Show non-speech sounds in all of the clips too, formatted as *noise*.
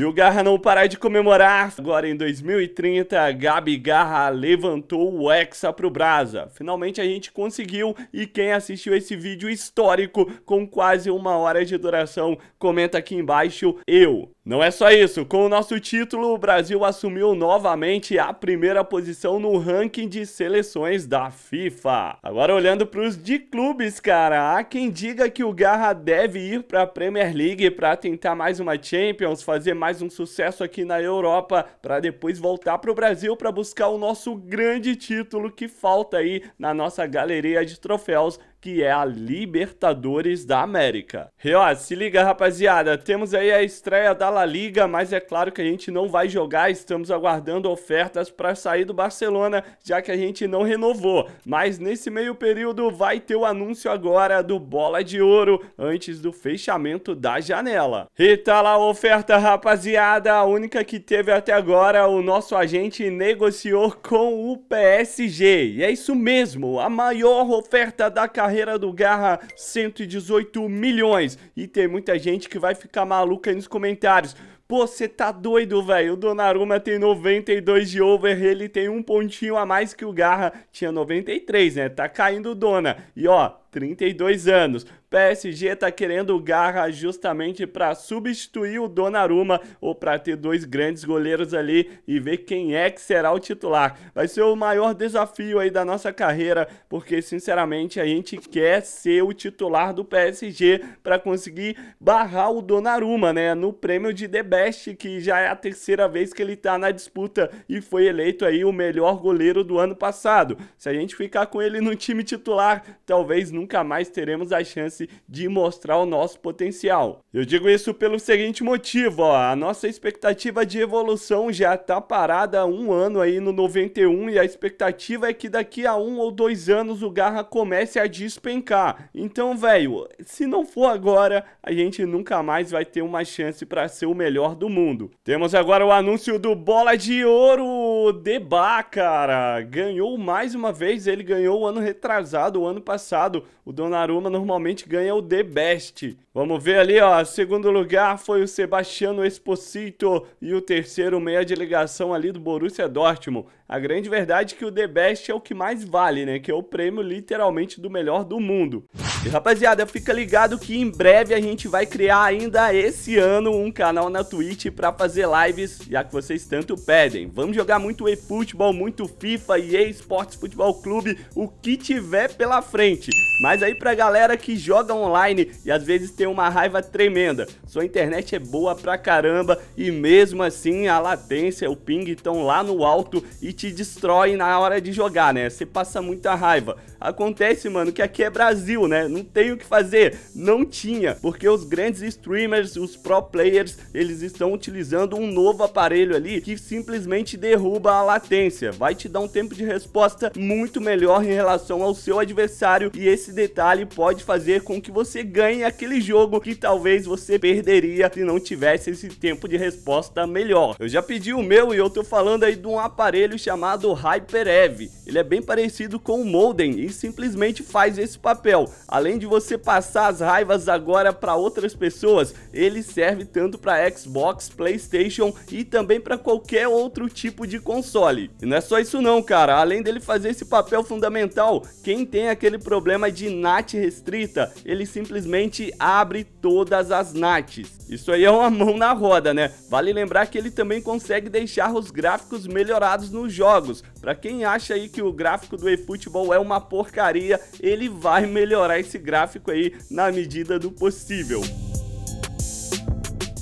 E o Garra não parar de comemorar. Agora em 2030, Gabi Garra levantou o Hexa pro Brasa. Finalmente a gente conseguiu e quem assistiu esse vídeo histórico com quase uma hora de duração, comenta aqui embaixo eu. Não é só isso, com o nosso título, o Brasil assumiu novamente a primeira posição no ranking de seleções da FIFA. Agora olhando para os de clubes, cara, há quem diga que o Garra deve ir para a Premier League para tentar mais uma Champions, fazer mais um sucesso aqui na Europa, para depois voltar para o Brasil para buscar o nosso grande título que falta aí na nossa galeria de troféus que é a Libertadores da América. E ó, se liga rapaziada, temos aí a estreia da La Liga, mas é claro que a gente não vai jogar, estamos aguardando ofertas para sair do Barcelona, já que a gente não renovou. Mas nesse meio período vai ter o anúncio agora do Bola de Ouro, antes do fechamento da janela. E tá lá a oferta rapaziada, a única que teve até agora, o nosso agente negociou com o PSG. E é isso mesmo, a maior oferta da carreira barreira do Garra, 118 milhões. E tem muita gente que vai ficar maluca aí nos comentários. Pô, você tá doido, velho. O Donnarumma tem 92 de over, ele tem um pontinho a mais que o Garra. Tinha 93, né? Tá caindo dona. E ó, 32 anos. PSG está querendo garra justamente para substituir o Donnarumma ou para ter dois grandes goleiros ali e ver quem é que será o titular. Vai ser o maior desafio aí da nossa carreira, porque sinceramente a gente quer ser o titular do PSG para conseguir barrar o Donnarumma, né, no prêmio de The Best, que já é a terceira vez que ele está na disputa e foi eleito aí o melhor goleiro do ano passado. Se a gente ficar com ele no time titular, talvez não nunca mais teremos a chance de mostrar o nosso potencial. Eu digo isso pelo seguinte motivo, ó, a nossa expectativa de evolução já está parada há um ano aí no 91 e a expectativa é que daqui a um ou dois anos o Garra comece a despencar. Então, velho, se não for agora, a gente nunca mais vai ter uma chance para ser o melhor do mundo. Temos agora o anúncio do Bola de Ouro o Debá, cara, ganhou mais uma vez. Ele ganhou o ano retrasado, o ano passado. O Donnarumma normalmente ganha o The Best. Vamos ver ali, ó. Segundo lugar foi o Sebastiano Esposito e o terceiro meia de ligação ali do Borussia Dortmund. A grande verdade é que o The Best é o que mais vale, né? Que é o prêmio literalmente do melhor do mundo. E rapaziada, fica ligado que em breve a gente vai criar ainda esse ano um canal na Twitch pra fazer lives, já que vocês tanto pedem. Vamos jogar muito eFootball, muito FIFA e eSports Futebol Clube, o que tiver pela frente. Mas aí pra galera que joga online e às vezes tem uma raiva tremenda, sua internet é boa pra caramba e mesmo assim a latência, o ping estão lá no alto e te destroem na hora de jogar, né? Você passa muita raiva. Acontece, mano, que aqui é Brasil, né? não tem o que fazer, não tinha, porque os grandes streamers, os pro players, eles estão utilizando um novo aparelho ali que simplesmente derruba a latência, vai te dar um tempo de resposta muito melhor em relação ao seu adversário e esse detalhe pode fazer com que você ganhe aquele jogo que talvez você perderia se não tivesse esse tempo de resposta melhor. Eu já pedi o meu e eu tô falando aí de um aparelho chamado HyperEv ele é bem parecido com o Molden e simplesmente faz esse papel. Além de você passar as raivas agora para outras pessoas, ele serve tanto para Xbox, Playstation e também para qualquer outro tipo de console. E não é só isso não, cara. Além dele fazer esse papel fundamental, quem tem aquele problema de NAT restrita, ele simplesmente abre todas as nights. Isso aí é uma *laughs* mão na roda, né? Vale lembrar que ele também consegue deixar os gráficos melhorados nos jogos. Para quem acha aí que o gráfico do eFootball é uma porcaria, ele vai melhorar esse gráfico aí na medida do possível.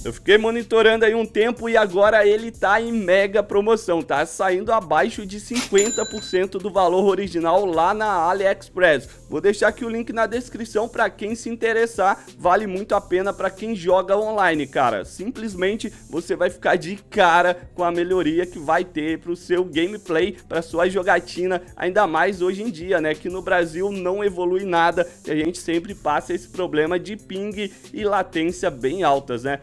Eu fiquei monitorando aí um tempo e agora ele tá em mega promoção, tá? Saindo abaixo de 50% do valor original lá na AliExpress. Vou deixar aqui o link na descrição para quem se interessar, vale muito a pena para quem joga online, cara. Simplesmente você vai ficar de cara com a melhoria que vai ter pro seu gameplay, pra sua jogatina, ainda mais hoje em dia, né? Que no Brasil não evolui nada e a gente sempre passa esse problema de ping e latência bem altas, né?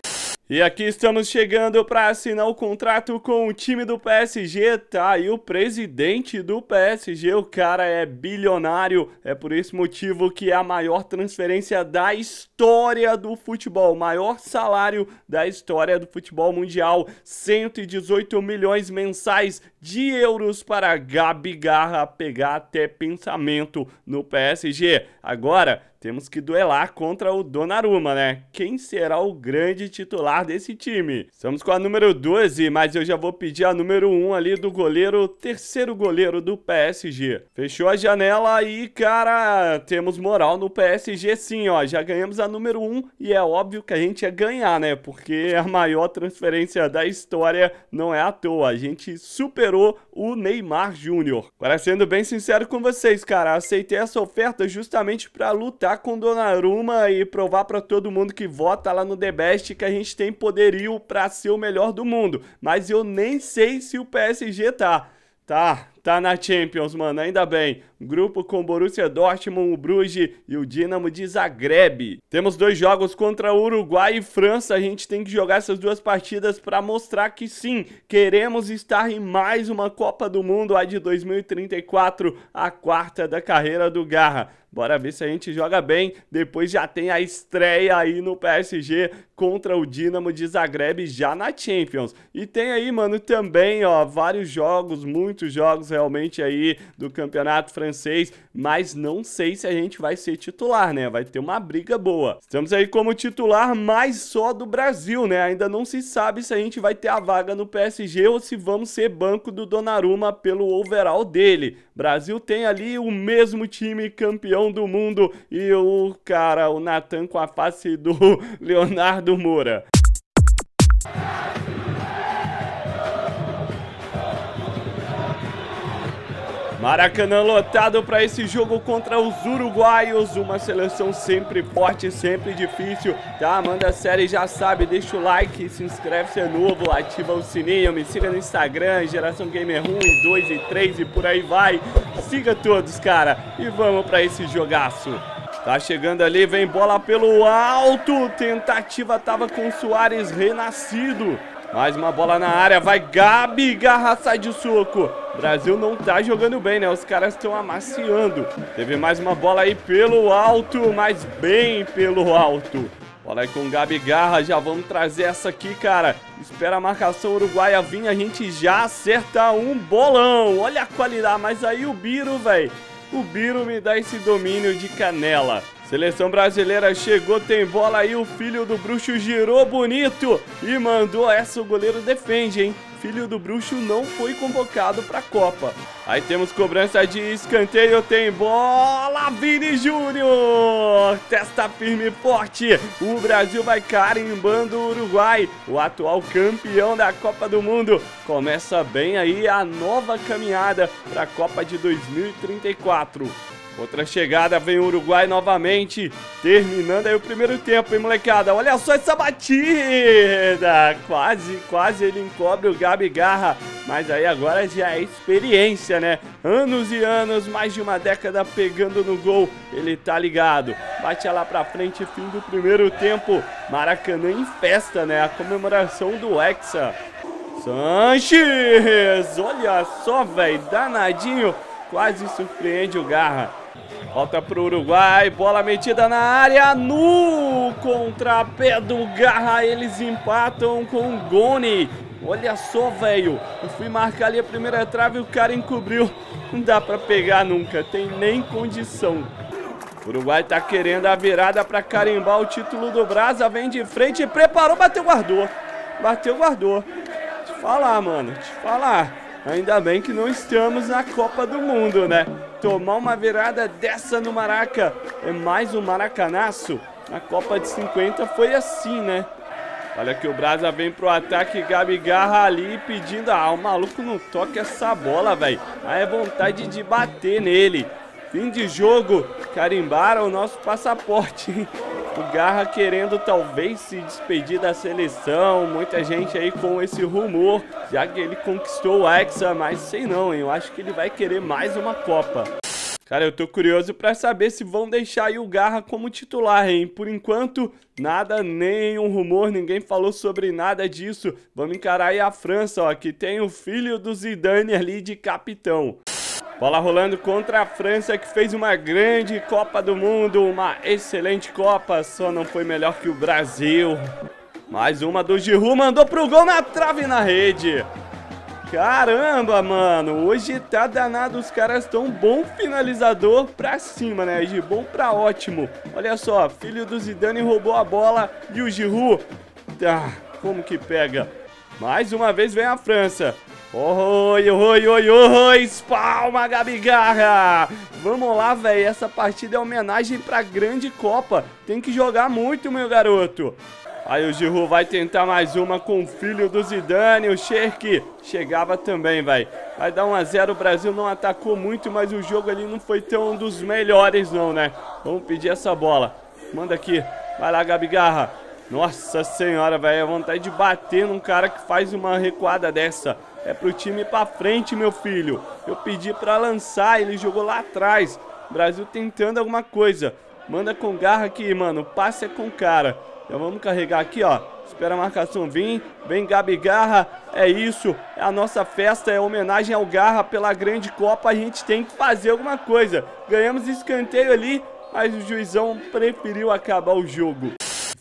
E aqui estamos chegando para assinar o contrato com o time do PSG, tá? E o presidente do PSG, o cara é bilionário, é por esse motivo que é a maior transferência da história do futebol, maior salário da história do futebol mundial, 118 milhões mensais de euros para Gabi Garra pegar até pensamento no PSG. Agora, temos que duelar contra o Donnarumma, né? Quem será o grande titular desse time? Estamos com a número 12, mas eu já vou pedir a número 1 ali do goleiro, terceiro goleiro do PSG. Fechou a janela e, cara, temos moral no PSG sim, ó. Já ganhamos a número 1 e é óbvio que a gente ia ganhar, né? Porque a maior transferência da história não é à toa. A gente superou o Neymar Júnior. Agora, sendo bem sincero com vocês, cara, aceitei essa oferta justamente para lutar com Donnarumma e provar para todo mundo que vota lá no The Best que a gente tem poderio para ser o melhor do mundo. Mas eu nem sei se o PSG tá. Tá, tá na Champions, mano, ainda bem. Grupo com Borussia Dortmund, o Bruges e o Dinamo de Zagreb. Temos dois jogos contra Uruguai e França. A gente tem que jogar essas duas partidas para mostrar que sim, queremos estar em mais uma Copa do Mundo, a de 2034, a quarta da carreira do Garra. Bora ver se a gente joga bem. Depois já tem a estreia aí no PSG contra o Dinamo de Zagreb já na Champions. E tem aí, mano, também, ó, vários jogos, muitos jogos realmente aí do campeonato francês, mas não sei se a gente vai ser titular, né? Vai ter uma briga boa. Estamos aí como titular, mas só do Brasil, né? Ainda não se sabe se a gente vai ter a vaga no PSG ou se vamos ser banco do Donnarumma pelo overall dele. Brasil tem ali o mesmo time campeão do mundo e o cara, o Natan com a face do *laughs* Leonardo Moura. Maracanã lotado para esse jogo contra os uruguaios, uma seleção sempre forte, sempre difícil, tá? Manda série, já sabe, deixa o like, se inscreve se é novo, ativa o sininho, me siga no Instagram, Geração Gamer 1 2 e 3 e por aí vai. Siga todos, cara, e vamos para esse jogaço. Tá chegando ali, vem bola pelo alto, tentativa tava com Soares renascido. Mais uma bola na área, vai Gabi, garra, sai de soco. Brasil não tá jogando bem, né? Os caras estão amaciando. Teve mais uma bola aí pelo alto, mas bem pelo alto. Bola aí com o Gabi Garra, já vamos trazer essa aqui, cara. Espera a marcação uruguaia vir, a gente já acerta um bolão. Olha a qualidade, mas aí o Biro, velho. O Biro me dá esse domínio de canela. Seleção brasileira chegou, tem bola aí, o filho do bruxo girou bonito e mandou essa, o goleiro defende, hein? filho do bruxo não foi convocado para a Copa. Aí temos cobrança de escanteio, tem bola, Vini Júnior! Testa firme e forte, o Brasil vai carimbando o Uruguai, o atual campeão da Copa do Mundo. Começa bem aí a nova caminhada para a Copa de 2034. Outra chegada, vem o Uruguai novamente, terminando aí o primeiro tempo, hein, molecada? Olha só essa batida! Quase, quase ele encobre o Gabi Garra, mas aí agora já é experiência, né? Anos e anos, mais de uma década pegando no gol, ele tá ligado. Bate lá pra frente, fim do primeiro tempo, Maracanã em festa, né? A comemoração do Hexa. Sanches! Olha só, velho, danadinho! quase surpreende o Garra. Volta pro Uruguai, bola metida na área, no contrapé do Garra, eles empatam com o Goni. Olha só, velho, eu fui marcar ali a primeira trave e o cara encobriu. Não dá pra pegar nunca, tem nem condição. O Uruguai tá querendo a virada pra carimbar o título do Brasa, vem de frente, preparou, bateu, guardou. Bateu, guardou. Te falar, mano, te falar. Ainda bem que não estamos na Copa do Mundo, né? tomar uma virada dessa no Maraca. É mais um maracanaço. Na Copa de 50 foi assim, né? Olha que o Brasa vem pro ataque, Gabi Garra ali pedindo... Ah, o maluco não toca essa bola, velho. Aí é vontade de bater nele. Fim de jogo, carimbaram o nosso passaporte, hein? *laughs* O Garra querendo talvez se despedir da seleção, muita gente aí com esse rumor, já que ele conquistou o Hexa, mas sei não, hein? eu acho que ele vai querer mais uma Copa. Cara, eu tô curioso para saber se vão deixar aí o Garra como titular, hein? Por enquanto, nada, nenhum rumor, ninguém falou sobre nada disso. Vamos encarar aí a França, ó, que tem o filho do Zidane ali de capitão. Bola rolando contra a França, que fez uma grande Copa do Mundo, uma excelente Copa, só não foi melhor que o Brasil. Mais uma do Giroud, mandou pro gol na trave na rede. Caramba, mano, hoje tá danado, os caras tão bom finalizador pra cima, né, de bom pra ótimo. Olha só, filho do Zidane roubou a bola e o Giroud, tá, como que pega? Mais uma vez vem a França, Oi, oi, oi, oi, Espalma, Gabigarra! Vamos lá, velho, essa partida é homenagem pra grande Copa. Tem que jogar muito, meu garoto. Aí o Giru vai tentar mais uma com o filho do Zidane, o Sheik. Chegava também, vai. Vai dar 1 a 0 o Brasil não atacou muito, mas o jogo ali não foi tão um dos melhores não, né? Vamos pedir essa bola. Manda aqui. Vai lá, Gabigarra. Nossa senhora, velho, a é vontade de bater num cara que faz uma recuada dessa. É pro time ir pra frente, meu filho. Eu pedi pra lançar, ele jogou lá atrás. Brasil tentando alguma coisa. Manda com garra aqui, mano. Passe é com cara. Já vamos carregar aqui, ó. Espera a marcação vir. Vem Gabi Garra. É isso. É a nossa festa. É homenagem ao Garra pela grande Copa. A gente tem que fazer alguma coisa. Ganhamos escanteio ali, mas o juizão preferiu acabar o jogo.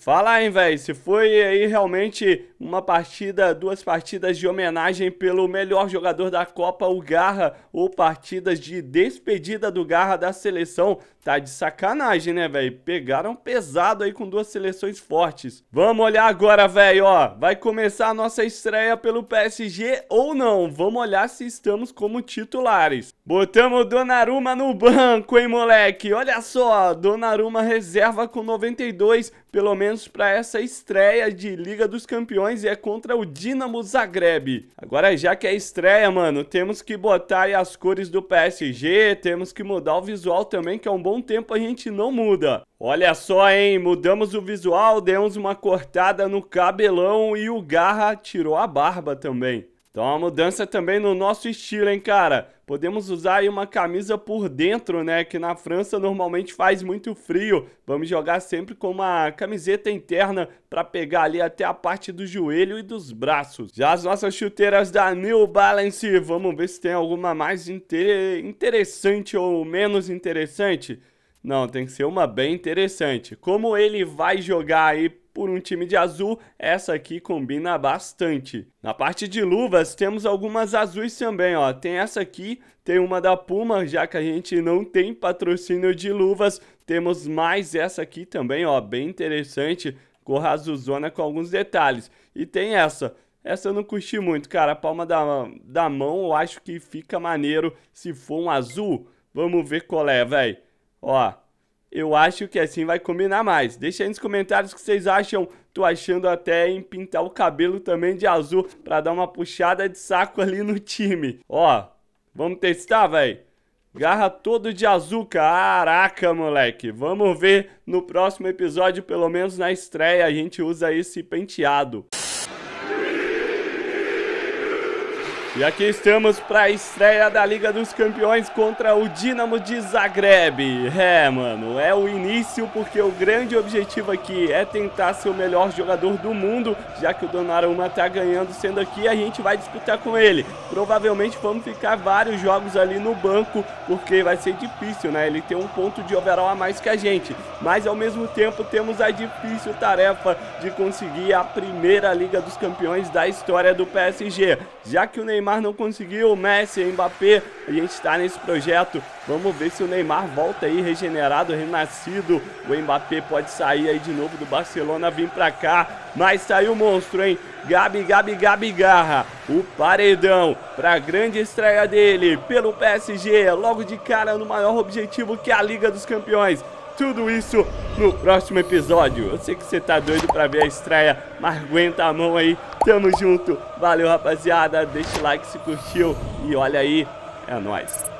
Fala, hein, velho. Se foi aí realmente uma partida, duas partidas de homenagem pelo melhor jogador da Copa, o Garra, ou partidas de despedida do Garra da seleção, tá de sacanagem, né, velho? Pegaram pesado aí com duas seleções fortes. Vamos olhar agora, velho, ó. Vai começar a nossa estreia pelo PSG ou não? Vamos olhar se estamos como titulares. Botamos o Donnarumma no banco, hein, moleque? Olha só, Donnarumma reserva com 92, pelo menos para essa estreia de Liga dos Campeões e é contra o Dinamo Zagreb. Agora, já que é estreia, mano, temos que botar as cores do PSG, temos que mudar o visual também, que há um bom tempo a gente não muda. Olha só, hein? Mudamos o visual, demos uma cortada no cabelão e o Garra tirou a barba também. Então, uma mudança também no nosso estilo, hein, cara? Podemos usar aí uma camisa por dentro, né? Que na França normalmente faz muito frio. Vamos jogar sempre com uma camiseta interna para pegar ali até a parte do joelho e dos braços. Já as nossas chuteiras da New Balance, vamos ver se tem alguma mais inter... interessante ou menos interessante. Não, tem que ser uma bem interessante. Como ele vai jogar aí por um time de azul, essa aqui combina bastante. Na parte de luvas, temos algumas azuis também, ó. Tem essa aqui, tem uma da Puma, já que a gente não tem patrocínio de luvas. Temos mais essa aqui também, ó, bem interessante, cor azulzona com alguns detalhes. E tem essa, essa eu não curti muito, cara. A palma da, da mão eu acho que fica maneiro se for um azul. Vamos ver qual é, velho. Ó, eu acho que assim vai combinar mais. Deixa aí nos comentários o que vocês acham. Tô achando até em pintar o cabelo também de azul pra dar uma puxada de saco ali no time. Ó, vamos testar, velho. Garra todo de azul, caraca, moleque. Vamos ver no próximo episódio, pelo menos na estreia, a gente usa esse penteado. E aqui estamos para a estreia da Liga dos Campeões contra o Dinamo de Zagreb. É, mano, é o início porque o grande objetivo aqui é tentar ser o melhor jogador do mundo, já que o Donnarumma tá ganhando sendo aqui, a gente vai disputar com ele. Provavelmente vamos ficar vários jogos ali no banco, porque vai ser difícil, né? Ele tem um ponto de overall a mais que a gente, mas ao mesmo tempo temos a difícil tarefa de conseguir a primeira Liga dos Campeões da história do PSG, já que o Neymar Neymar não conseguiu, Messi, Mbappé, a gente está nesse projeto. Vamos ver se o Neymar volta aí regenerado, renascido. O Mbappé pode sair aí de novo do Barcelona, vir para cá. Mas saiu tá o monstro, hein? Gabi, Gabi, Gabi Garra. O paredão para grande estreia dele pelo PSG. Logo de cara no maior objetivo que é a Liga dos Campeões. Tudo isso no próximo episódio. Eu sei que você tá doido pra ver a estreia, mas aguenta a mão aí. Tamo junto. Valeu, rapaziada. Deixa o like se curtiu. E olha aí, é nóis.